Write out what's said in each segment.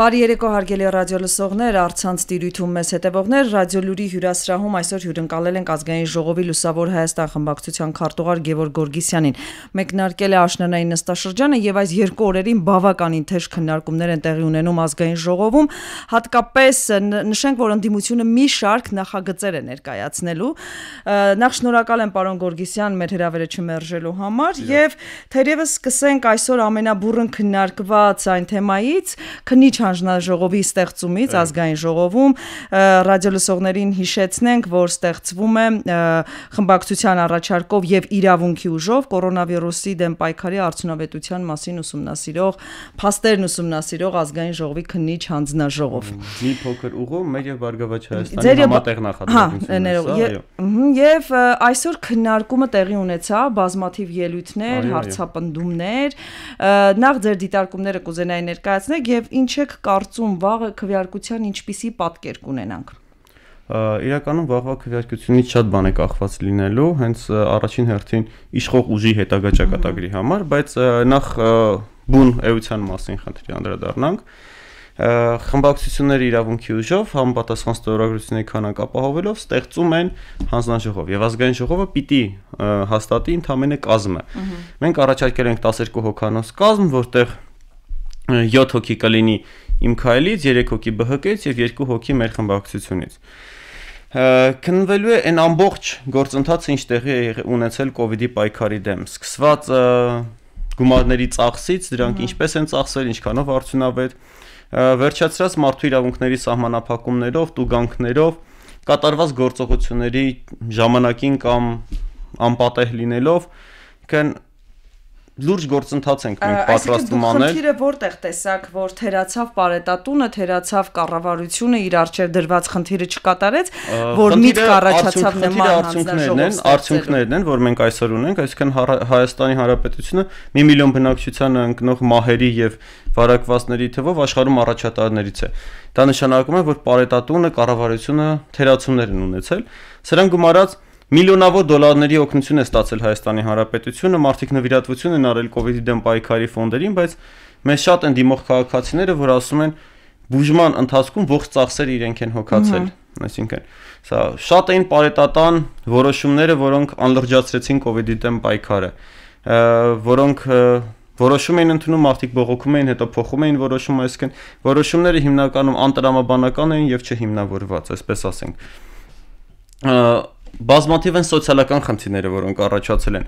Բարի երեկո հարգելի ռադիոլսողներ, առցանց տիրույթում մեզ հետևողներ, ռադիոլուրի հյուրասրահում այսօր հյուրընկալել ենք ազգային ժողովի լուսավոր Հայաստան խմբակցության քարտուղար Գևոր Գորգիսյանին։ Մեկնարկել է աշնանային նստաշրջանը եւ այս երկու օրերին բավականին թեժ քննարկումներ են տեղի ունենում ազգային ժողովում, հատկապես նշենք, որ ընդդիմությունը մի շարք նախագծեր է ներկայացնելու։ Նախ շնորհակալ եմ պարոն Գորգիսյան մեր հրավերը չմերժելու համար եւ թերևս սկսենք այսօր ամենաբուրըն քննարկված այն թեմայից, քնիչ հանձնաժողովի ստեղծումից ազգային ժողովում ռադիոլսողներին հիշեցնենք, որ ստեղծվում է խմբակցության առաջարկով եւ իրավունքի ուժով կորոնավիրուսի դեմ պայքարի արդյունավետության մասին ուսումնասիրող փաստերն ուսումնասիրող ազգային ժողովի քննիչ հանձնաժողով։ Մի փոքր ուղով մեր եւ Բարգավաճ Հայաստանի համատեղ նախաձեռնությունն է։ Եվ այսօր քննարկումը տեղի ունեցավ բազմաթիվ ելույթներ, հարցապնդումներ։ Նախ ձեր դիտարկումները կուզենայի ներկայացնել եւ ինչ եք կարծում վաղը քվեարկության ինչպիսի պատկեր կունենանք իրականում վաղվա քվեարկությունից շատ բան է կախված լինելու, հենց առաջին հերթին իշխող ուժի հետագա ճակատագրի համար, բայց նախ բուն էության մասին խնդրի անդրադառնանք խմբակցությունների իրավունքի ուժով համապատասխան ստորագրությունների քանակ ապահովելով ստեղծում են հանձնաժողով եւ ազգային ժողովը պիտի հաստատի ընդամենը կազմը։ Մենք առաջարկել ենք 12 հոկանոց կազմ, որտեղ 7 հոգի կլինի իմ քայլից, 3 հոգի ԲՀԿ-ից եւ 2 հոգի մեր խմբակցությունից։ Քննվելու է այն ամբողջ գործընթացը, ինչ տեղի է ունեցել կ ូវ իդի պայքարի դեմ։ Սկսված գումարների ծախսից, դրանք ինչպես են ծախսել, ինչքանով արդյունավետ, վերջացրած մարդու իրավունքների սահմանափակումներով, տուգանքներով, կատարված գործողությունների ժամանակին կամ անպատեհ լինելով, կան լուրջ գործընթաց ենք մենք պատրաստում անել։ Այսինքն խնդիրը որտեղ տեսակ, որ թերացավ պարետատունը, թերացավ կառավարությունը իր արջեր դրված խնդիրը չկատարեց, որ միտք առաջացավ նման արդյունքներն են, արդյունքներն են, որ մենք այսօր ունենք, այսինքն հա-, Հայաստանի Հանրապետությունը 1 միլիոն բնակչության ընկնող մահերի եւ վարակվածների թվով աշխարհում առաջատարներից է։ Դա նշանակում է, որ պարետատունը, կառավարությունը թերացումներ են ունեցել։ Սրան գումարած Միլիոնավոր դոլարների օգնություն է ստացել Հայաստանի Հանրապետությունը, մարդիկ նվիրատվություն են արել կ ូវ իդի դեմ պայքարի ֆոնդերին, բայց մեզ շատ են դիմող քաղաքացիները, որ ասում են բուժման ընթացքում ողջ ծախսեր իրենք են հոգացել, այսինքն սա շատ էին պարետատան որոշումները, որոնք անլրջացրեցին կ ូវ իդի դեմ պայքարը, որոնք որոշում էին ընդունում, մարդիկ բողոքում էին, հետո փոխում էին որոշում, այսինքն որոշումները հիմնականում անտրամաբանական էին եւ չհիմնավորված, այսպես ասենք բազմաթիվ են սոցիալական խնդիրները, որոնք առաջացել են։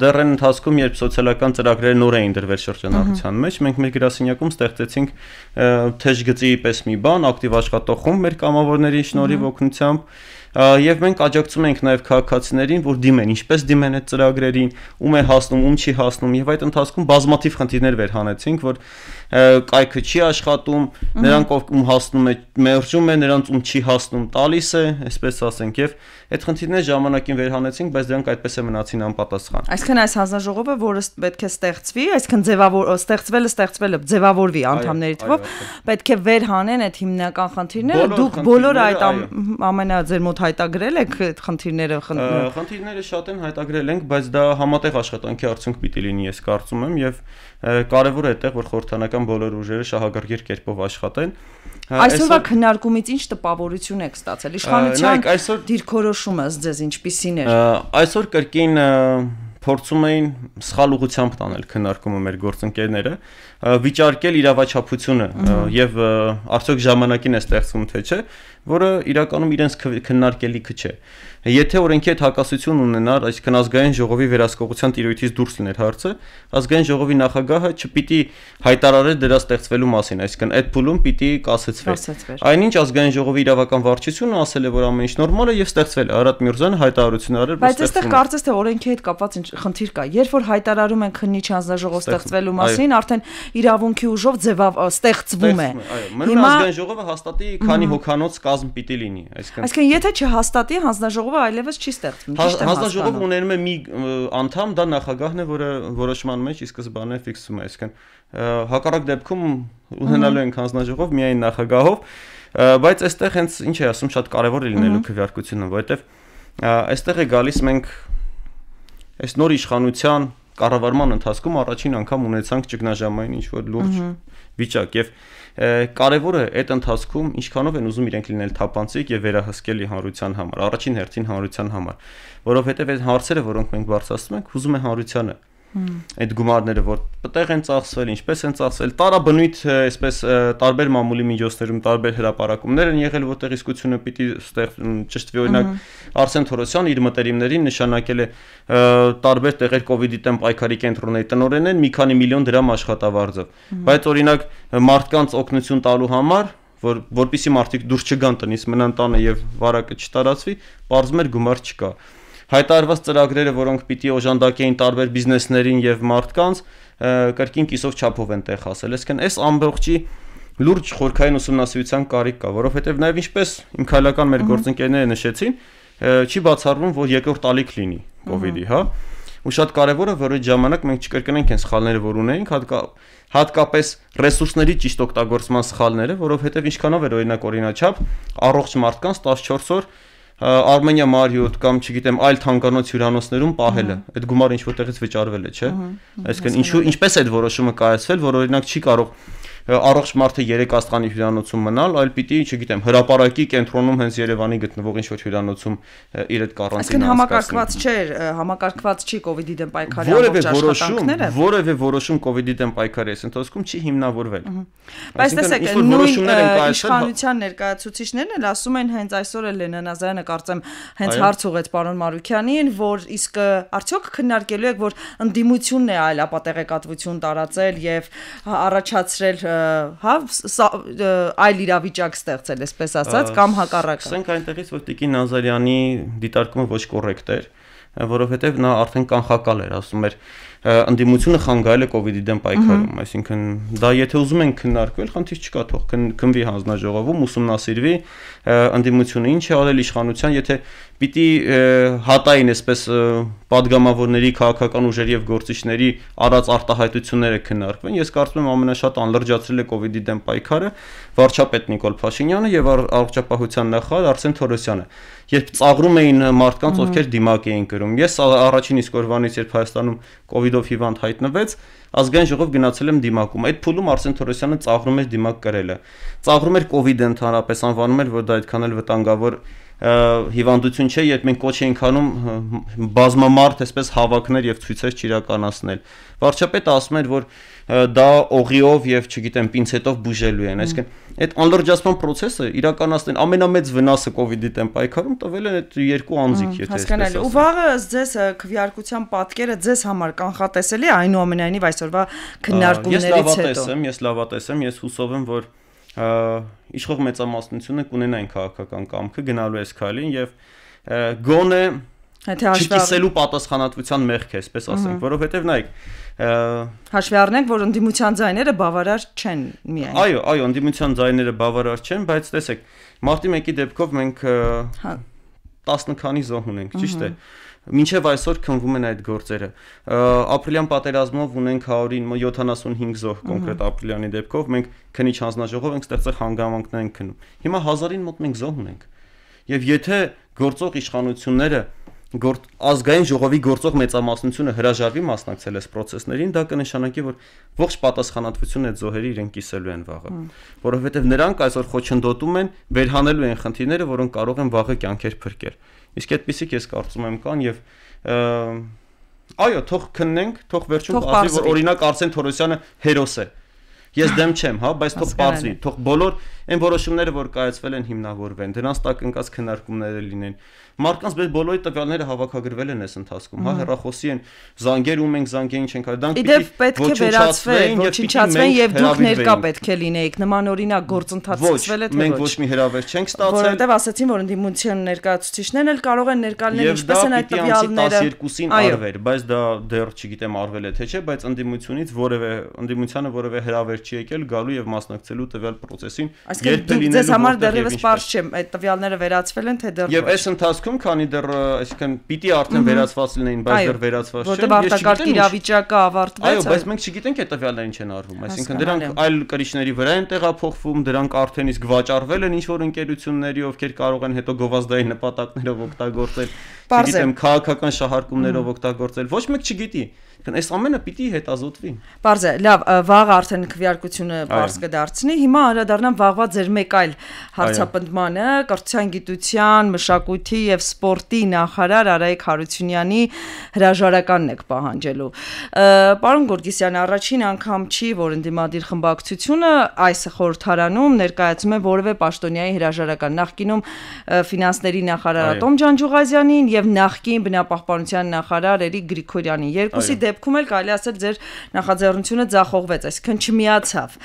Դեռ այն ընթացքում, երբ սոցիալական ծրագրերը նոր էին դրվել շրջանառության մեջ, մենք մեր գրասենյակում ստեղծեցինք թեժ գծի պես մի բան, ակտիվ աշխատող խումբ մեր կամավորների շնորհիվ օգնությամբ եւ մենք աջակցում ենք նաեւ քաղաքացիներին, որ դիմեն, ինչպես դիմեն այդ ծրագրերին, ում է հասնում, ում չի հասնում, եւ այդ ընթացքում բազմաթիվ խնդիրներ վերհանեցինք, որ կայքը չի աշխատում, նրանք ով ում հասնում է, մերժում է, նրանց ում չի հասնում, տալիս է, այսպես ասենք, եւ այդ խնդիրները ժամանակին վերհանեցինք, բայց դրանք այդպես է մնացին անպատասխան։ Այսինքն այս հանձնաժողովը, որը պետք է ստեղծվի, այսինքն ձևավոր ստեղծվելը ստեղծվելը ձևավորվի անդամների թվով, պետք է վերհանեն այդ հիմնական խնդիրները, դուք բոլորը այդ ամենա ձեր մոտ հայտագրել եք այդ խնդիրները խնդիրները շատ են հայտագրել ենք, բայց դա համատեղ աշխատանքի արդյունք պիտի լինի, ես կարծում եմ, եւ կարեւոր է այդտեղ որ խորհրդանական քաղաքական բոլոր ուժերը շահագրգիռ կերպով աշխատեն։ Այսօրվա քննարկումից ինչ տպավորություն եք ստացել։ Իշխանության այսօր դիրքորոշումը ձեզ ինչպիսին էր։ Այսօր կրկին փորձում էին սխալ ուղությամբ տանել քննարկումը մեր գործընկերները, վիճարկել իրավաչափությունը եւ արդյոք ժամանակին է ստեղծվում թե չէ, որը իրականում իրենց քննարկելիքը չէ։ Եթե օրենքի հետ հակասություն ունենար, այսինքն ազգային ժողովի վերահսկողության տիրույթից դուրս լիներ հարցը, ազգային ժողովի նախագահը չպիտի հայտարարեր դրա ստեղծվելու մասին, այսինքն այդ փուլում պիտի կասեցվեր։ Այնինչ ազգային ժողովի իրավական վարչությունը ասել է, որ ամեն ինչ նորմալ է եւ ստեղծվել է։ Արադ Միրզյանը հայտարարություն արել, որ ստեղծվում է։ Բայց այստեղ կարծես թե օրենքի հետ կապված ինչ խնդիր կա։ Երբ որ հայտարարում են քննիչ հանձնաժողով ստեղծվելու մասին, արդեն իրավունքի ուժով ձևավ ստեղծվում է։ Հիմա ազգային ժողովը հաստատի քանի հոգանոց կազմ պիտի լինի, այսինքն։ Այսինքն եթե չհաստատի հանձնաժողովը այլևս չի ստեղծվում, հա- ճիշտ է։ Հանձնաժողովը ունենում է մի անդամ, դա նախագահն է, որը որոշման մեջ ի սկզբանե ֆիքսում է, այսինքն հակառակ դեպքում ունենալու ենք հանձնաժողով միայն նախագահով, բայց այստեղ հենց ինչ է ասում շատ կարևոր է լինելու քվեարկությունը, որովհետև այստեղ է գալիս մենք այս նոր իշխանության կառավարման ընթացքում առաջին անգամ ունեցանք ճգնաժամային ինչ որ լուրջ վիճակ եւ կարևորը այդ ընթացքում ինչքանով են ուզում իրենք լինել թափանցիկ եւ վերահսկելի հանրության համար, առաջին հերթին հանրության համար, որովհետեւ այդ հարցերը, որոնք մենք բարձրացնում ենք, ուզում է հանրությանը Այդ գումարները որ պտեղ են ծախսվել, ինչպես են ծախսվել, տարաբնույթ, այսպես տարբեր մամուլի միջոցներում տարբեր հրաապարակումներ են եղել, որտեղ իսկությունը պիտի ստեղ ճշտվի օրինակ Արսեն Թորոսյան իր մտերիմներին նշանակել է տարբեր տեղեր կոവിഡ്ի դեմ պայքարի կենտրոնների տնօրեն են մի քանի միլիոն դրամ աշխատավարձով։ Բայց օրինակ մարդկանց օգնություն տալու համար որ որբիսի մարդիկ դուրս չգան տնից, մնան տանը եւ վարակը չտարածվի, բարձր գումար չկա։ Ա հայտարարված ծրագրերը, որոնք պիտի օժանդակեին տարբեր բիզնեսներին եւ մարդկանց, կրկին կիսով չափով են տեղ հասել։ Այսինքն այս ամբողջի լուրջ խորքային ուսումնասիրության կարիք կա, որովհետեւ նաեւ ինչպես իմ քայլական մեր գործընկերները նշեցին, չի բացառվում, որ երկրորդ ալիք լինի կ ូវ իդի, հա։ Ու շատ կարևոր է, որ այդ ժամանակ մենք չկրկնենք այն սխալները, որ ունենք, հատկա հատկապես ռեսուրսների ճիշտ օգտագործման սխալները, որովհետև ինչքանով էր օրինակ օրինաչափ առողջ մարդկանց 14 օր Armenia Mariot կամ չգիտեմ այլ թանկանոց հյուրանոցներում պահելը։ Այդ գումարը ինչ որտեղից վճարվել է, չէ՞։ Այսինքն ինչու ինչպես այդ որոշումը կայացվել, որ օրինակ չի կարող առողջ մարդը 3 աստղանի հյուրանոցում մնալ, այլ պիտի, չգիտեմ, հրաապարակի կենտրոնում հենց Երևանի գտնվող ինչ-որ հյուրանոցում իր այդ կարանտինը հասկացնել։ Այսինքն համակարգված չէր, համակարգված չի կ ូវ իդի դեմ պայքարի ամբողջ աշխատանքները։ Որևէ որոշում կ ូវ իդի դեմ պայքարի այս ընթացքում չի հիմնավորվել։ Բայց տեսեք, նույն հա- իշխանության ներկայացուցիչներն էլ ասում են հենց այսօր էլ Լենան Ազարյանը կարծեմ հենց հարց ուղեց պարոն Մարուկյանին, որ իսկ արդյոք քննարկելու եք, որ ընդդիմությունն է այլ ապա տեղեկատվություն տարածել եւ առաջացրել հա այլ իրավիճակ ստեղծել, այսպես ասած, կամ հակառակը։ Ասենք այնտեղից, որ Տիկին Նազարյանի դիտարկումը ոչ կոռեկտ էր, որովհետև նա արդեն կանխակալ էր, ասում էր, որ ընդդիմությունը խանգարել է կ ូវ իդի դեմ պայքարում, այսինքն դա եթե ուզում են քննարկվել, խնդիր չկա, թող քննվի հանձնաժողովում, ուսումնասիրվի ընդդիմությունը ինչ է արել իշխանության, եթե պիտի հատային այսպես падգամավորների քաղաքական ուժերի եւ գործիչների առած արտահայտությունները քննարկվեն, ես կարծում եմ ամենաշատ անլրջացրել է կ ូវ իդի դեմ պայքարը, վարչապետ Նիկոլ Փաշինյանը եւ առողջապահության նախարար Արսեն Թորոսյանը, երբ ծաղրում էին մարդկանց, ովքեր դիմակ էին գրում։ Ես առաջին իսկ օրվանից, երբ Հայաստանում COVID-ով հիվանդ հայտնվեց, ազգային ժողով գնացել եմ դիմակում։ Այդ փուլում Արսեն Թորոսյանը ծաղրում էր դիմակ կրելը։ Ծաղրում էր COVID-ը ընդհանրապես անվանում էր, որ դա այդքան էլ վտանգավոր հիվանդություն չէ, երբ մենք կոչ ենք անում բազմամարդ այսպես հավաքներ եւ ցույցեր չիրականացնել։ Վարչապետը ասում էր, որ դա օղիով եւ չգիտեմ պինցետով բուժելու են, այսինքն այդ անլրջացման process-ը իրականացնեն ամենամեծ վնասը կ ូវ իդի դեմ պայքարում տվել են այդ երկու անձիկ, եթե այսպես ասեմ։ Հասկանալի։ Ու վաղը ձեզ քվեարկության պատկերը ձեզ համար կանխատեսելի է այնուամենայնիվ այսօրվա քննարկումներից հետո։ Ես լավատես եմ, ես լավատես եմ, ես հուսով եմ, որ իշխող մեծամասնությունը կունենային քաղաքական կամքը գնալու այս քայլին եւ գոնե չկիսելու պատասխանատվության մեղք է, այսպես ասենք, որովհետեւ նայեք հաշվի առնենք, որ ընդդիմության ձայները բավարար չեն միայն։ Այո, այո, ընդդիմության ձայները բավարար չեն, բայց տեսեք, մարտի 1-ի դեպքով մենք հա։ 10 քանի զոհ ունենք, ճիշտ է։ Մինչև այսօր քնվում են այդ գործերը։ Ապրիլյան պատերազմով ունենք 100-ին 75 զոհ կոնկրետ ապրիլյանի դեպքով, մենք քնիչ հանձնաժողով ենք ստեղծել հանգամանքներ ենք քնում։ Հիմա 1000-ին մոտ մենք զոհ ունենք։ Եվ եթե գործող իշխանությունները գործ ազգային ժողովի գործող մեծամասնությունը հրաժարվի մասնակցել այս process-ներին, դա կնշանակի, որ ողջ պատասխանատվությունը այդ զոհերը իրեն կիսելու են վաղը, որովհետև նրանք այսօր խոչընդոտում են, վերհանելու են խնդիրները, որոնք կարող են վաղը կյանքեր փրկել։ Իսկ այդպիսիք ես կարծում եմ կան եւ այո, թող քննենք, թող վերջում ասի, որ օրինակ Արսեն Թորոսյանը հերոս է։ Ես դեմ չեմ, հա, բայց թող բացի, թող բոլոր այն որոշումները, որ կայացվել են, հիմնավորվեն, դրանց տակ ընկած քննարկումները լինեն։ Մարդկանց մեր բոլորի տվյալները հավաքագրվել են այս ընթացքում, հա, հեռախոսի են զանգերում ենք, զանգերին չենք այլ, հա, դրանք պիտի պետք է վերացվեն, ոչնչացվեն եւ դուք ներկա պետք է լինեիք։ Նման օրինակ գործընթաց սկսվել է թե ոչ։ Մենք ոչ մի հրավեր չենք ստացել։ Որովհետեւ ասացին, որ ընդդիմության ներկայացուցիչներն էլ կարող են ներկայանալ ինչպես են այդ տվյալները։ 12-ին արվեր, բայց դա դեռ չգիտեմ արվել է թե չէ, բայց ընդդիմությունից որևէ ընդդիմությանը որևէ հրավեր չի եկել գալու եւ մասնակցելու տվյալ process-ին։ Այսինքն դուք ձեզ համար դեռևս པարզ չեմ, այդ տվյալները վերացվել են թե դեռ Եվ այս ընթացքում, քանի դեռ, այսինքն պիտի արդեն վերացված լինեին, բայց դեռ վերացված չեն։ Որտեւ արտակարգ իրավիճակը ավարտվեց։ Այո, բայց մենք չգիտենք այդ տվյալները ինչ են արվում, այսինքն դրանք այլ կրիչների վրա են տեղափոխվում, դրանք արդեն իսկ վաճառվել են ինչ որ ընկերությունների, ովքեր կարող են հետո գովազդային նպատակներով օգտագործել, չգիտեմ, քաղաքական շահարկումներով օգտագործել։ Ոչ մեկ չգիտի։ Քան այս ամենը պիտի հետազոտվի։ Պարզ է, լավ, վաղ արդեն քվեարկությունը բարձ կդարձնի։ Հիմա արա դառնամ վաղվա ձեր մեկ այլ հարցապնդմանը՝ կրթության, գիտության, մշակույթի եւ սպորտի նախարար Արայիկ Հարությունյանի հրաժարականն եք պահանջելու։ Պարոն Գորգիսյան, առաջին անգամ չի, որ ընդդիմադիր խմբակցությունը այս խորհրդարանում ներկայացում է որևէ պաշտոնյայի հրաժարական։ Նախկինում ֆինանսների նախարար Ատոմ Ջանջուղազյանին եւ նախկին բնապահպանության նախարար Էրիկ Գրիգորյանին։ Երկուսի դեպ դեպքում էլ կարելի ասել ձեր նախաձեռնությունը ձախողվեց, այսինքն չմիացավ։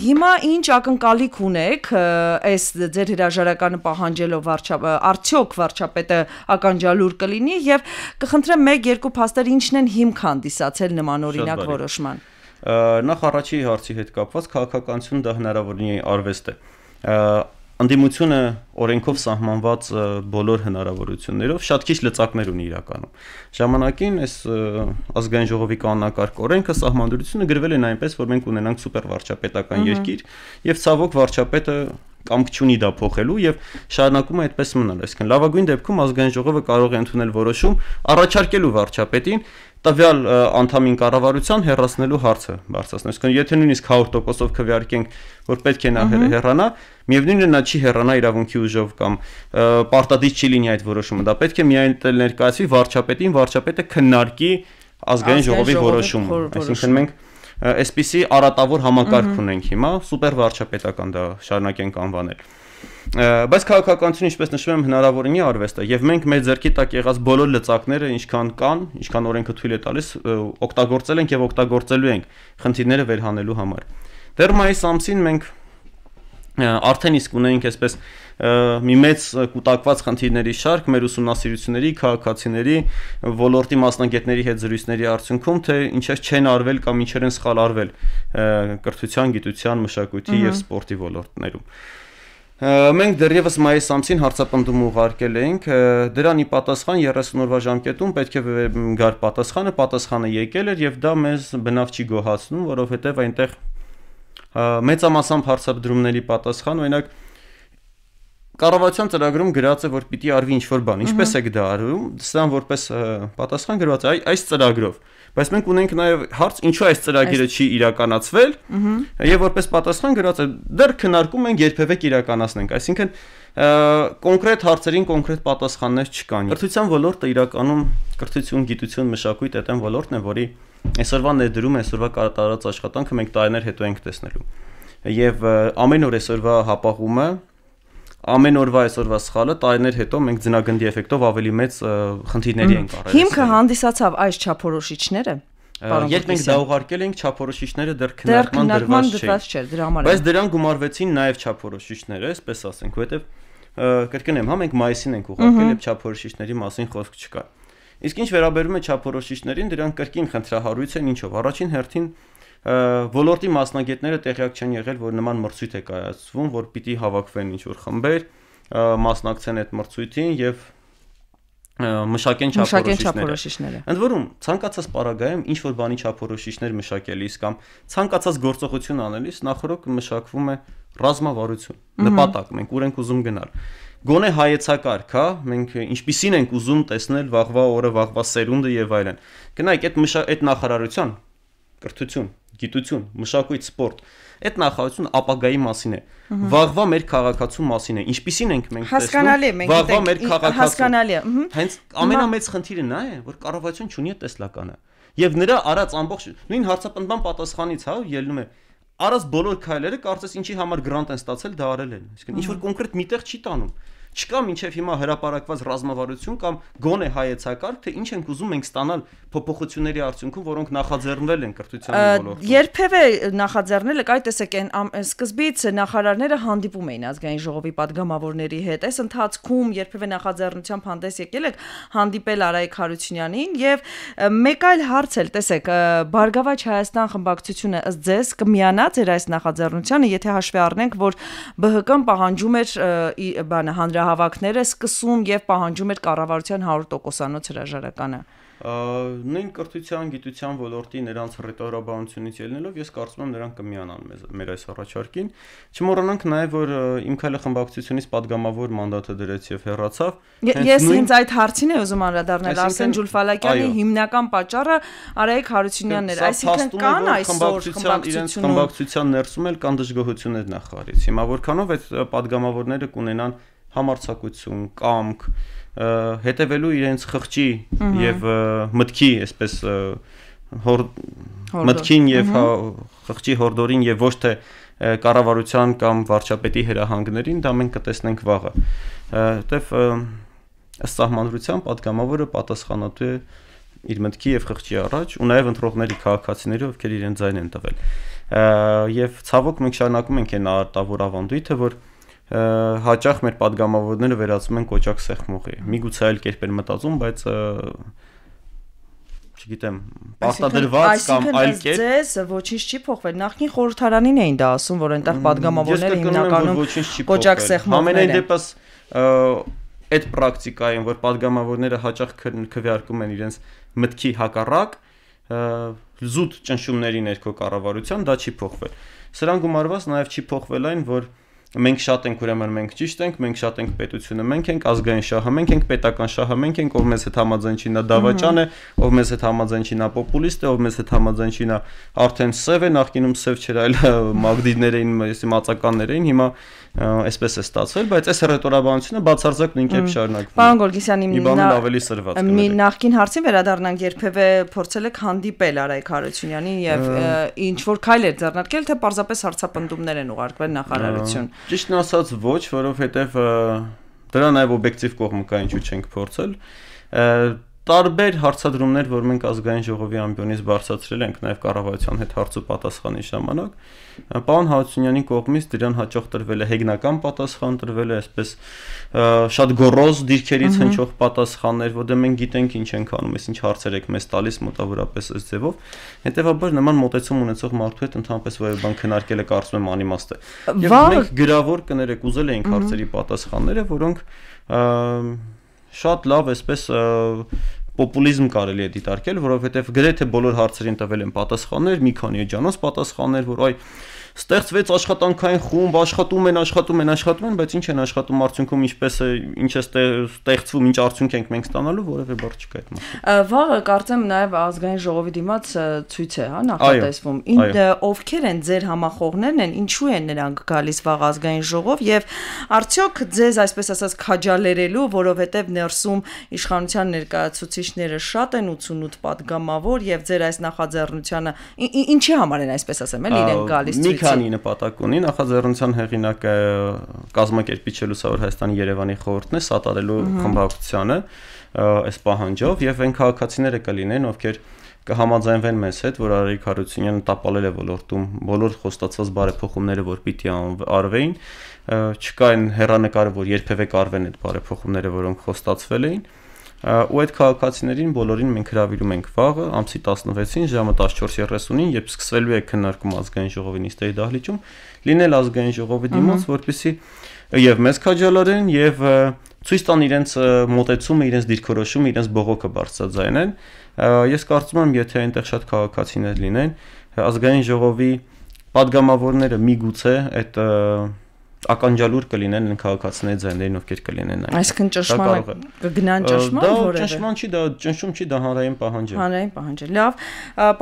Հիմա ինչ ակնկալիք ունեք այս ձեր հրաժարականը պահանջելով վարչապետ արդյոք վարչապետը ականջալուր կլինի եւ կխնդրեմ 1-2 փաստեր ինչն են հիմք հանդիսացել նման օրինակ որոշման։ Նախ առաջի հարցի հետ կապված քաղաքականություն դա հնարավորինի արվեստ է Անդիմությունը օրենքով սահմանված բոլոր հնարավորություններով շատ քիչ լծակներ ունի իրականում։ Ժամանակին այս ազգային ժողովի կանոնակարգ օրենքը սահմանադրությունը գրվել են այնպես, որ մենք ունենանք սուպերվարչապետական երկիր, եւ ցավոք վարչապետը կամք չունի դա փոխելու եւ շարունակում է այդպես մնալ։ Այսինքն լավագույն դեպքում ազգային ժողովը կարող է ընդունել որոշում առաջարկելու վարչապետին տվյալ անդամին կառավարության հերացնելու հարցը բարձրացնել։ Այսինքն եթե նույնիսկ 100%-ով քվեարկենք, որ պետք է նա հեռանա, միևնույնն է նա չի հեռանա իրավունքի ուժով կամ պարտադիր չի լինի այդ որոշումը։ Դա պետք է միայն ներկայացվի վարչապետին, վարչապետը քննարկի ազգային ժողովի որոշումը։ Այսինքն մենք այսպիսի արատավոր համակարգ ունենք հիմա, սուպեր վարչապետական դա շարունակենք անվանել բայց քաղաքականությունը ինչպես նշվում հնարավորինի արվեստը եւ մենք մեր ձեռքի տակ եղած բոլոր լծակները ինչքան կան, ինչքան օրենքը թույլ է տալիս, օգտագործել ենք եւ օգտագործելու ենք խնդիրները վերհանելու համար։ Դեռ մայիս ամսին մենք արդեն իսկ ունենք այսպես մի մեծ կൂട്ടակված խնդիրների շարք մեր ուսումնասիրությունների, քաղաքացիների, ոլորտի մասնագետների հետ զրույցների արդյունքում, թե ինչեր չեն արվել կամ ինչեր են սխալ արվել կրթության, գիտության, մշակույթի եւ սպորտի ոլորտներում։ Մենք դեռևս մայիս ամսին հարցապնդում ուղարկել էինք, դրան ի պատասխան 30 օրվա ժամկետում պետք է գար պատասխանը, պատասխանը եկել էր եւ դա մեզ բնավ չի գոհացնում, որովհետեւ այնտեղ մեծամասամբ հարցադրումների պատասխան, օրինակ Կառավարության ծրագրում գրած է, որ պիտի արվի ինչ-որ բան։ Ինչպես է դա արվում։ Սրան որպես պատասխան գրված է այ, այս ծրագրով։ Բայց մենք ունենք նաև հարց, ինչու այս ծրագիրը չի իրականացվել։ Եվ որպես պատասխան գրած է, դեռ քննարկում ենք երբևէ իրականացնենք։ Այսինքն կոնկրետ հարցերին կոնկրետ պատասխաններ չկան։ Կրթության ոլորտը իրականում կրթություն, գիտություն, մշակույթ այդ են ոլորտն է, որի որ այսօրվա ներդրումը, այսօրվա կատարած աշխատանքը մենք տարիներ հետո ենք տեսնելու։ Եվ ամեն օր այսօրվա հապաղումը ամեն օրվա այսօրվա սխալը տարիներ հետո մենք ձնագնդի էֆեկտով ավելի մեծ խնդիրների ենք առել։ Հիմքը հանդիսացավ այս չափորոշիչները։ Երբ մենք դա ուղարկել ենք, չափորոշիչները դեռ քննարկման դրված չէին։ Դեռ դրված չէր դրա համար։ Բայց դրան գումարվեցին նաև չափորոշիչները, այսպես ասենք, որովհետև կրկնեմ, հա մենք մայիսին ենք ուղարկել, եւ չափորոշիչների մասին խոսք չկա։ Ա Իսկ ինչ վերաբերում է չափորոշիչներին, դրանք կրկին խնդրահարույց են ինչով։ Առաջին հերթին ոլորտի մասնագետները տեղյակ չեն եղել, որ նման մրցույթ է կայացվում, որ պիտի հավաքվեն ինչ որ խմբեր, մասնակցեն այդ մրցույթին եւ մշակեն չափորոշիչները։ Ընդ որում, ցանկացած պարագայում ինչ որ բանի չափորոշիչներ մշակելիս կամ ցանկացած գործողություն անելիս նախորդ մշակվում է ռազմավարություն, նպատակ, մենք ուր ենք ուզում գնալ։ Գոնե հայեցակարգ, հա, մենք ինչպիսին ենք ուզում տեսնել վաղվա օրը, վաղվա սերունդը եւ այլն։ Գնայք այդ այդ նախարարության կրթություն, գիտություն, մշակույթ, սպորտ, այդ նախարարությունը ապագայի մասին է։ Վաղվա մեր քաղաքացու մասին է։ Ինչպիսին ենք մենք հասկանալի է, մենք վաղվա մեր քաղաքացու։ Հասկանալի է։ Հենց ամենամեծ խնդիրը նա է, որ կառավարություն չունի տեսլականը։ Եվ նրա արած ամբողջ նույն հարցապնդման պատասխանից, հա, ելնում է առած բոլոր քայլերը կարծես ինչի համար գրանտ են ստացել դա արել են։ Իսկ ինչ որ կոնկրետ միտեղ չի տանում։ Չկա մինչև հիմա հրաապարակված ռազմավարություն կամ գոնե հայեցակարգ, թե ինչ ենք ուզում ենք ստանալ փոփոխությունների արդյունքում, որոնք նախաձեռնել են կրթության ոլորտում։ Երբևէ նախաձեռնել եք, այ տեսեք, այն սկզբից նախարարները հանդիպում էին ազգային ժողովի падգամավորների հետ։ Այս ընթացքում երբևէ նախաձեռնությամբ հանդես եկել եք հանդիպել Արայք Հարությունյանին եւ մեկ այլ հարց էլ, տեսեք, Բարգավաճ Հայաստան խմբակցությունը ըստ ձեզ կմիանա ձեր այս նախաձեռնությանը, եթե հաշվի առնենք, որ ԲՀԿ-ն պահանջում էր բանը հանրահ վերահավաքներ է սկսում եւ պահանջում էր կառավարության 100%-անոց հրաժարականը։ Նույն կրթության, գիտության ոլորտի նրանց ռետորաբանությունից ելնելով ես կարծում եմ նրանք կմիանան մեզ մեր այս առաջարկին։ Չմոռանանք նաեւ որ Իմքալի խմբակցությունից падգամավոր մանդատը դրեց եւ հեռացավ։ Ես հենց այդ հարցին եմ ուզում անդրադառնալ Արսեն Ջուլֆալակյանի հիմնական պատճառը Արայիկ Հարությունյանն էր, այսինքն կան այսօր խմբակցության իրենց խմբակցության ներսում էլ կան դժգոհություններ նախարից։ Հիմա որքանով այդ падգամավորները կունենան համարցակություն, կամք, հետևելու իրենց խղճի եւ մտքի, այսպես մտքին եւ հա, խղճի հորդորին եւ ոչ թե կառավարության կամ վարչապետի հրահանգներին, դա մենք կտեսնենք վաղը։ Որտեւ ըստ սահմանրության падգամավորը պատասխանատու է իր մտքի եւ խղճի առաջ ու նաեւ ընտրողների քաղաքացիների, ովքեր իրեն ձայն են տվել։ Եվ ցավոք մենք շարունակում ենք այն արտավոր ավանդույթը, որ և, հաճախ մեր падգամավորները վերածում են կոճակ սեղմողի։ Միգուցե այլ կերպ են մտածում, բայց չգիտեմ, պարտադրված կամ այլ կերպ։ Ձեզ ոչինչ չի փոխվել։ Նախքին խորհրդարանին էին դա ասում, որ այնտեղ падգամավորները հիմնականում կոճակ սեղմողներ են։ Ամենայն դեպս այդ պրակտիկային, որ падգամավորները հաճախ քվեարկում են իրենց մտքի հակառակ, զուտ ճնշումների ներքո կառավարության դա չի փոխվել։ Սրան գումարված նաև չի փոխվել այն, որ մենք շատ ենք ուրեմն մենք ճիշտ ենք, մենք շատ ենք պետությունը, մենք ենք ազգային շահը, մենք ենք պետական շահը, մենք ենք ով մեզ հետ համաձայն չի նա դավաճան է, ով մեզ հետ համաձայն չի նա պոպուլիստ է, ով մեզ հետ համաձայն չի նա արդեն սև է, նախկինում սև չէր, այլ մագդիդներ էին, այսի մածականներ էին, հիմա այսպես է ստացվել, բայց այս ռետորաբանությունը բացարձակ նույնքեփ շարունակվում է։ Պարոն Գորգիսյանի մի ավելի սրված կլինի։ Մի նախքին հարցին վերադառնանք, երբևէ փորձել եք հանդիպել Արայք Հարությունյանին եւ ինչ որ քայլ էր ձեռնարկել, թե պարզապես հարցապնդումներ են ուղարկվել նախարարություն։ Ճիշտն ասած ոչ, որովհետեւ դրա նաև օբյեկտիվ կողմը կա ինչու չենք փորձել տարբեր հարցադրումներ, որ մենք ազգային ժողովի ամբիոնից բարձրացրել ենք նաև կառավարության հետ հարց ու պատասխանի ժամանակ, պարոն Հարությունյանի կողմից դրան հաջող տրվել է հեգնական պատասխան, տրվել է այսպես շատ գොරոզ դիրքերից հնչող պատասխաններ, որտեղ մենք գիտենք ինչ ենք անում, ես ինչ հարցեր եք մեզ տալիս մոտավորապես այս ձևով։ Հետևաբար նման մոտեցում ունեցող մարդու հետ ընդհանրապես վայրban քննարկելը կարծում եմ անիմաստ է։ Եվ մենք գրավոր կներեք ուզել էինք հարցերի պատասխանները, որոնք շատ լավ էսպես պոպուլիզմ կարելի է դիտարկել, որովհետև գրեթե բոլոր հարցերին տվել են պատասխաններ, մի քանի էջանոց պատասխաններ, որ այ ստեղծվեց աշխատանքային խումբ, աշխատում են, աշխատում են, աշխատում են, բայց ինչ են աշխատում արդյունքում, ինչպես է, ինչ է ստեղծվում, ինչ արդյունք ենք մենք ստանալու, որևէ բառ չկա այդ մասում։ Վաղը կարծեմ նաև ազգային ժողովի դիմաց ցույց է, հա, նախատեսվում։ Ինդ ովքեր են ձեր համախոհներն են, ինչու են նրանք գալիս վաղ ազգային ժողով եւ արդյոք ձեզ այսպես ասած քաջալերելու, որովհետեւ ներսում իշխանության ներկայացուցիչները շատ են 88 պատգամավոր եւ ձեր այս նախաձեռնությունը ինչի համար են այսպես ասեմ, էլ իրենք գալիս ցույց քանի նպատակ ունի նախաձեռնության հեղինակը կազմակերպիչը լուսավոր Հայաստանի Երևանի խորհուրդն է սատարելու խմբակցությանը այս պահանջով եւ այն քաղաքացիները կլինեն ովքեր կհամաձայնվեն մեզ հետ, որ Արարիկ Հարությունյանը տապալել է ոլորտում բոլոր խոստացված բարեփոխումները, որ պիտի արվեին, չկային հերանեկարը, որ երբևէ կարվեն այդ բարեփոխումները, որոնք խոստացվել էին։ Ա, ու այդ քաղաքացիներին բոլորին մենք հրավիրում ենք վաղը ամսի 16-ին ժամը 14:30-ին, երբ սկսվելու է քննարկում ազգային ժողովի նիստերի դահլիճում, լինել ազգային ժողովի դիմաց, որպիսի եւ մեզ քաջալարեն եւ ցույց տան իրենց մտածումը, իրենց դիրքորոշումը, իրենց բողոքը բարձրաձայնեն։ Ես կարծում եմ, եթե այնտեղ շատ քաղաքացիներ լինեն, ազգային ժողովի падգամավորները միգուցե այդ ականջալուր կլինեն այն քաղաքացիների ձայներին, ովքեր կլինեն այն։ Այսինքն ճնշմանը կգնան ճնշման որևէ։ Դա ճնշման չի, դա ճնշում չի, դա հանրային պահանջ է։ Հանրային պահանջ է։ Լավ,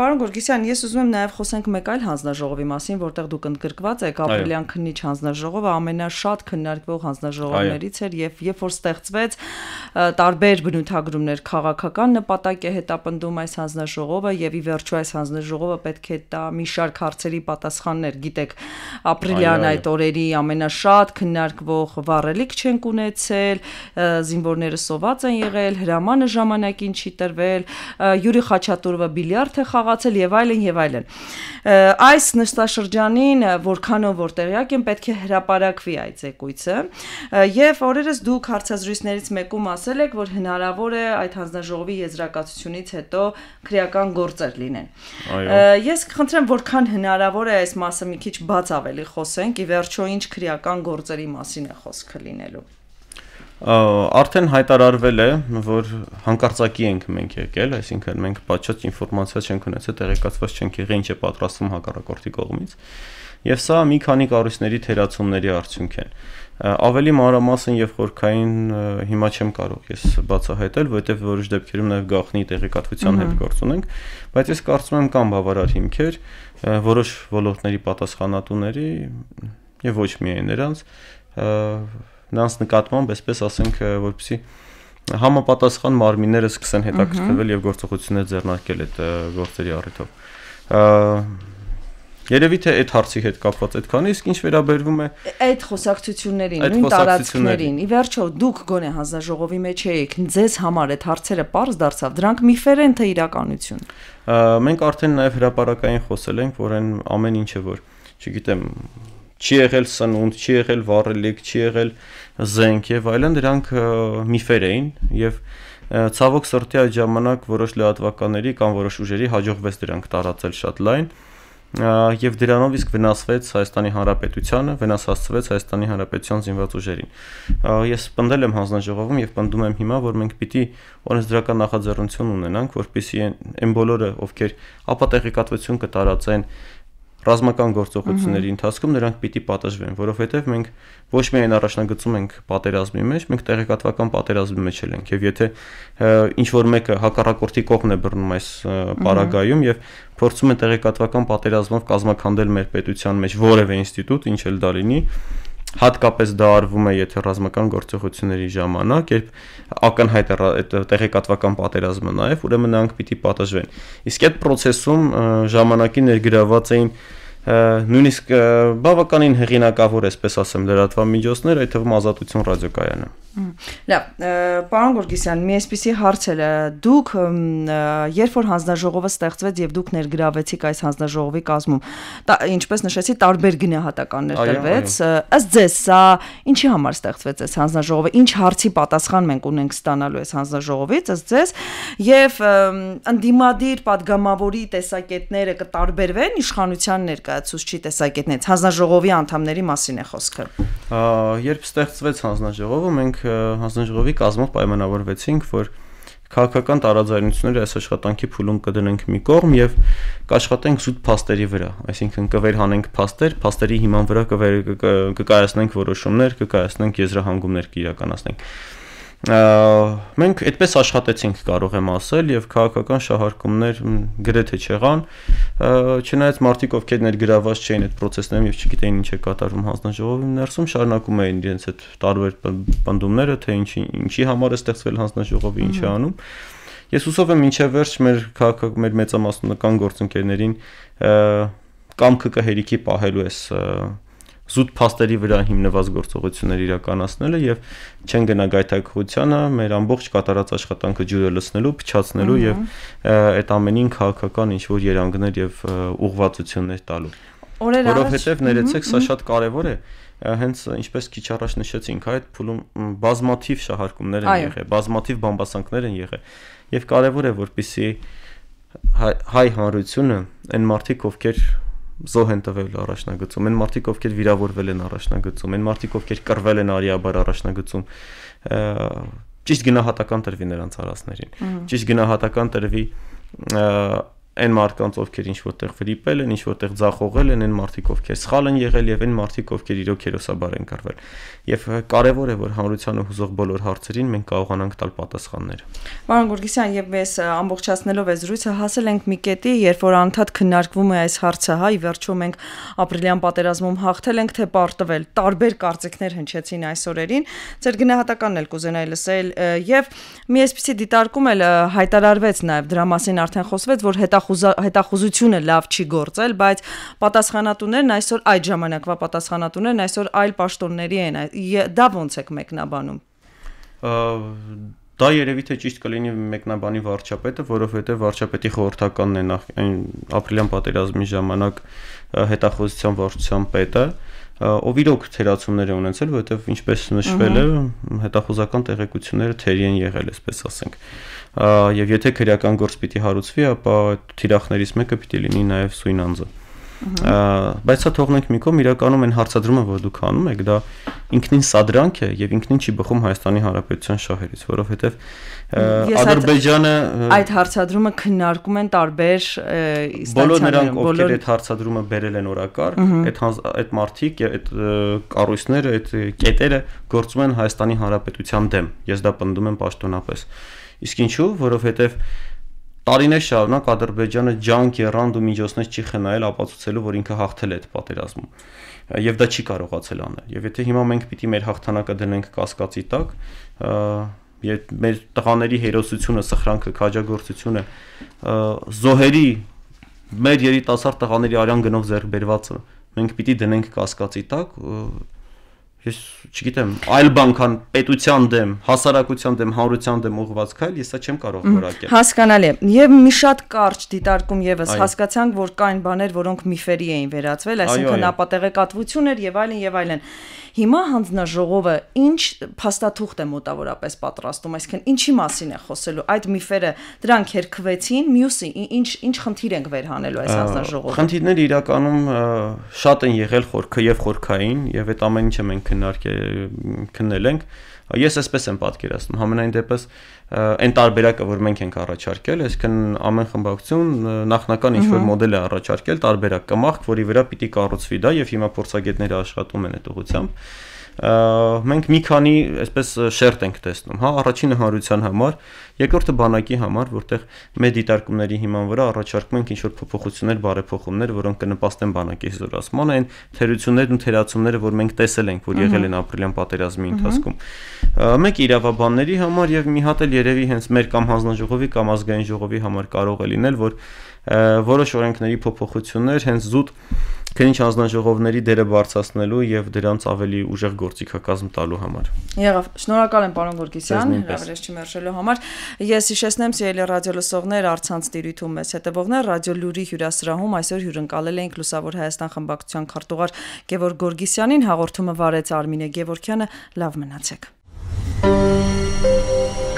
պարոն Գորգիսյան, ես ուզում եմ նաև խոսենք մեկ այլ հանձնաժողովի մասին, որտեղ դուք ընդգրկված եք Ապրիլյան քննիչ հանձնաժողովը, ամենաշատ քննարկվող հանձնաժողովներից էր եւ երբ որ ստեղծվեց տարբեր բնութագրումներ քաղաքական նպատակ է հետապնդում այս հանձնաժողովը եւ ի վերջո այս հանձնաժողովը պետք է տա մի շարք հարցերի պատասխաններ, գիտեք, Ապրիլյան այդ օրերի ամենա շատ քննարկվող վառելիք չենք ունեցել, զինվորները սոված են եղել, հրամանը ժամանակին չի տրվել, Յուրի Խաչատուրովը բիլիարդ է խաղացել եւ այլն եւ այլն։ Այս նստաշրջանին որքանով որ տեղյակ են պետք է հրաապարակվի այդ զեկույցը եւ օրերս դուք հարցազրույցներից մեկում ասել եք, որ հնարավոր է այդ հանձնաժողովի եզրակացությունից հետո քրեական գործեր լինեն։ Այո։ Ես կխնդրեմ, որքան հնարավոր է այս մասը մի քիչ բաց ավելի խոսենք, ի վերջո ինչ քրեական քրեական գործերի մասին է խոսքը լինելու։ Արդեն հայտարարվել է, որ հանկարծակի ենք մենք եկել, այսինքն մենք պատշաճ ինֆորմացիա չենք ունեցել, տեղեկացված չենք եղել ինչ է պատրաստվում հակառակորդի կողմից։ Եվ սա մի քանի կառույցների թերացումների արդյունք են։ Ավելի մանրամասն եւ խորքային հիմա չեմ կարող ես բացահայտել, որովհետեւ որոշ դեպքերում նաեւ գախնի տեղեկատվության հետ գործ ունենք, բայց ես կարծում եմ կան բավարար հիմքեր որոշ ոլորտների պատասխանատուների եւ ոչ միայն նրանց նրանց նկատմամբ, այսպես ասենք, որպեսի համապատասխան մարմինները սկսեն հետաքրքրվել եւ գործողություններ ձեռնարկել այդ գործերի առիթով։ Երևի թե այդ հարցի հետ կապված այդքան իսկ ինչ վերաբերվում է այդ խոսակցություններին, նույն տարածքներին։ Ի վերջո դուք գոնե հանձնաժողովի մեջ եք, ձեզ համար այդ հարցերը པարզ դարձավ, դրանք միֆեր են թե իրականություն։ Մենք արդեն նաև հրաապարակային խոսել ենք, որ այն ամեն ինչը որ, չգիտեմ, չի եղել սնունդ, չի եղել վառելիք, չի եղել զենք եւ այլն, դրանք միֆեր էին եւ ցավոք սրտի այդ ժամանակ որոշ լեհատվականների կամ որոշ ուժերի հաջողվեց դրանք տարածել շատ լայն եւ դրանով իսկ վնասվեց Հայաստանի Հանրապետությանը, վնաս հասցվեց Հայաստանի Հանրապետության զինված ուժերին։ Ես պնդել եմ հանձնաժողովում եւ պնդում եմ հիմա, որ մենք պիտի օրենսդրական նախաձեռնություն ունենանք, որպիսի այն բոլորը, ովքեր ապատեղեկատվություն կտարածեն ռազմական գործողությունների ընթացքում նրանք պիտի պատժվեն, որովհետև մենք ոչ միայն առաջնագծում ենք պատերազմի մեջ, մենք տեղեկատվական պատերազմի մեջ ենք եւ եթե ինչ որ մեկը հակառակորդի կողմն է բռնում այս պարագայում եւ փորձում է տեղեկատվական պատերազմով կազմակերպել մեր պետության մեջ որևէ ինստիտուտ, ինչ էլ դա լինի, հատկապես դա արվում է եթե ռազմական գործողությունների ժամանակ, երբ ակնհայտ է այդ տեղեկատվական պատերազմը նաև, ուրեմն նրանք պիտի պատժվեն։ Իսկ այդ process-ում ժամանակի ներգրաված էին նույնիսկ բավականին հեղինակավոր էսպես ասեմ լրատվամիջոցներ, այդ թվում ազատություն ռադիոկայանը։ Լավ, պարոն Գորգիսյան, մի էսպիսի հարց էլ է։ Դուք երբ որ հանձնաժողովը ստեղծվեց եւ դուք ներգրավեցիք այս հանձնաժողովի կազմում, ինչպես նշեցի, տարբեր գնահատականներ տրվեց։ Ըստ ձեզ, սա ինչի համար ստեղծվեց այս հանձնաժողովը, ինչ հարցի պատասխան մենք ունենք ստանալու այս հանձնաժողովից, ըստ ձեզ, եւ ընդդիմադիր падգամավորի տեսակետները կտարբերվեն իշխանության ներկայ ներկայացուցիչի տեսակետներից հանձնաժողովի անդամների մասին է խոսքը։ Երբ ստեղծվեց հանձնաժողովը, մենք հանձնաժողովի կազմով պայմանավորվեցինք, որ քաղաքական տարաձայնությունները այս աշխատանքի փուլում կդնենք մի կողմ եւ կաշխատենք զուտ փաստերի վրա, այսինքն կվերհանենք փաստեր, փաստերի հիման վրա կկայացնենք որոշումներ, կկայացնենք եզրահանգումներ կիրականացնենք։ կկ մենք այդպես աշխատեցինք կարող եմ ասել եւ քաղաքական շահարկումներ գրեթե չեղան չնայած մարդիկ ովքեր ներգրաված չէին այդ process-ներում եւ չգիտեին ինչ է կատարվում հանձնաժողովի ներսում շարունակում էին իրենց այդ տարբեր պնդումները թե ինչի ինչի համար է ստեղծվել հանձնաժողովը ինչ է անում ես հուսով եմ ինչե վերջ մեր քաղաք մեր մեծամասնական գործընկերներին կամքը կհերիքի պահելու էս զուտ փաստերի վրա հիմնված գործողություններ իրականացնելը եւ չեն գնա գայթակղությանը մեր ամբողջ կատարած աշխատանքը ջուրը լցնելու, փչացնելու եւ այդ ամենին քաղաքական ինչ որ երանգներ եւ ուղղվածություններ տալու։ Որովհետեւ ներեցեք, սա շատ կարեւոր է հենց ինչպես քիչ առաջ նշեցինք, այդ փուլում բազմաթիվ շահարկումներ են եղել, բազմաթիվ բամբասանքներ են եղել եւ կարեւոր է որպիսի հայ հանրությունը այն մարդիկ, ովքեր զոհ են տվել առաջնագծում, այն մարդիկ, ովքեր վիրավորվել են առաջնագծում, այն մարդիկ, ովքեր կռվել են արիաբար առաջնագծում, ճիշտ գնահատական տրվի նրանց արածներին։ Ճիշտ գնահատական տրվի այն մարդկանց, ովքեր ինչ որտեղ վրիպել են, ինչ որտեղ ձախողել են, այն մարդիկ, ովքեր սխալ են եղել եւ այն մարդիկ, ովքեր իրոք հերոսաբար են կռվել։ Եվ կարեւոր է, որ հանրությանը հուզող բոլոր հարցերին մենք կարողանանք տալ պատասխաններ։ Պարոն Գուրգիսյան, եւ ես ամբողջացնելով այս զրույցը հասել ենք մի կետի, երբ որ անդադ քննարկվում է այս հարցը, հա, ի վերջո մենք ապրիլյան պատերազմում հաղթել ենք թե պարտվել։ Տարբեր կարծիքներ հնչեցին այս օրերին։ Ձեր գնահատականն էլ կուզենայի լսել եւ մի այսպիսի դիտարկում էլ հայտարարվեց նաեւ դրա մասին արդեն խոսվեց, որ հետա հետախուզությունը լավ չի գործել, բայց պատասխանատուներն այսօր այդ ժամանակվա պատասխանատուներն այսօր այլ պաշտոնների են։ Դա ո՞նց է մեկնաբանում։ Դա երևի թե ճիշտ կլինի մեկնաբանի վարչապետը, որովհետև վարչապետի խորհրդականն է նախ այն ապրիլյան պատերազմի ժամանակ հետախոզության վարչության պետը, ով իրոք թերացումներ է ունեցել, որովհետև ինչպես նշվել է, հետախոզական տեղեկությունները թերի են եղել, այսպես ասենք։ Ա, եւ եթե քրեական գործ պիտի հարուցվի, ապա թիրախներից մեկը պիտի լինի նաեւ սույն անձը։ Բայց հա թողնենք մի կողմ, իրականում այն հարցադրումը, որ դուք անում եք, դա ինքնին սադրանք է եւ ինքնին չի բխում Հայաստանի Հանրապետության շահերից, որովհետեւ Ադրբեջանը այդ հարցադրումը քննարկում են տարբեր իստանցիաներում։ Բոլոր նրանք, ովքեր այդ հարցադրումը բերել են օրակարգ, այդ այդ մարտիկ եւ այդ կառույցները, այդ կետերը գործում են Հայաստանի Հանրապետության դեմ։ Ես դա պնդում եմ պաշտոնապես։ Ա Իսկ ինչու՞, որովհետև տարիներ շարունակ Ադրբեջանը ջանք երանդու միջոցներ չի խնայել ապացուցելու, որ ինքը հաղթել է այդ պատերազմում։ Եվ դա չի կարողացել անել։ Եվ եթե հիմա մենք պիտի մեր հաղթանակը դնենք կասկածի տակ, եւ մեր տղաների հերոսությունը, սխրանքը, քաջագործությունը զոհերի մեր երիտասարդ տղաների արյան գնով ձեռք բերվածը մենք պիտի դնենք կասկածի տակ ես չգիտեմ, այլ բան քան պետության դեմ, հասարակության դեմ, հանրության դեմ ուղված քայլ, ես սա չեմ կարող որակել։ Հասկանալի է։ Եվ մի շատ կարճ դիտարկում եւս հասկացանք, որ կային բաներ, որոնք միֆերի էին վերածվել, այսինքն ապատեղեկատվություն էր եւ այլն եւ այլն։ այլ Հիմա հանձնաժողովը ինչ փաստաթուղթ է մոտավորապես պատրաստում, այսինքն ինչի մասին է խոսելու։ Այդ միֆերը դրանք երկվեցին, մյուսի ինչ ինչ խնդիր ենք վերհանելու այս հանձնաժողովը։ Խնդիրները իրականում շատ են եղել խորքը եւ խորքային եւ այդ ամեն ինչը մենք քննարկել քննել ենք։ Ես այսպես եմ պատկերացնում, համենայն դեպս այն տարբերակը, որ մենք ենք առաջարկել, այսինքն ամեն խմբակցություն նախնական ինչ-որ մոդել է առաջարկել, տարբերակ կմախք, որի վրա պիտի կառուցվի դա, եւ հիմա փորձագետները աշխատում են այդ ուղությամբ մենք մի քանի այսպես շերտ ենք տեսնում, հա, առաջինը հանրության համար, երկրորդը բանակի համար, որտեղ մեր դիտարկումների հիման վրա առաջարկում ենք ինչ-որ փոփոխություններ, բարեփոխումներ, որոնք կնպաստեն բանակի զորացմանը, այն թերություններն ու թերացումները, որ մենք տեսել ենք, որ եղել են ապրիլյան պատերազմի ընթացքում։ Մեկ իրավաբանների համար եւ մի հատ էլ երևի հենց մեր կամ հանձնաժողովի կամ ազգային ժողովի համար կարող է լինել, որ որոշ օրենքների փոփոխություններ հենց զուտ քնինչ հանձնաժողովների դերը բարձրացնելու եւ դրանց ավելի ուժեղ գործիքակազմ տալու համար։ Եղավ, շնորհակալ եմ պարոն Գորգիսյան հրավերից չմերժելու համար։ Ես հիշեցնեմ սիրելի ռադիոլսողներ արցանց տիրույթում մեզ հետևողներ ռադիո լուրի հյուրասրահում այսօր հյուրընկալել էինք լուսավոր Հայաստան խմբակցության քարտուղար Գևոր Գորգիսյանին հաղորդումը վարեց Արմինե Գևորքյանը լավ մնացեք։ Thank you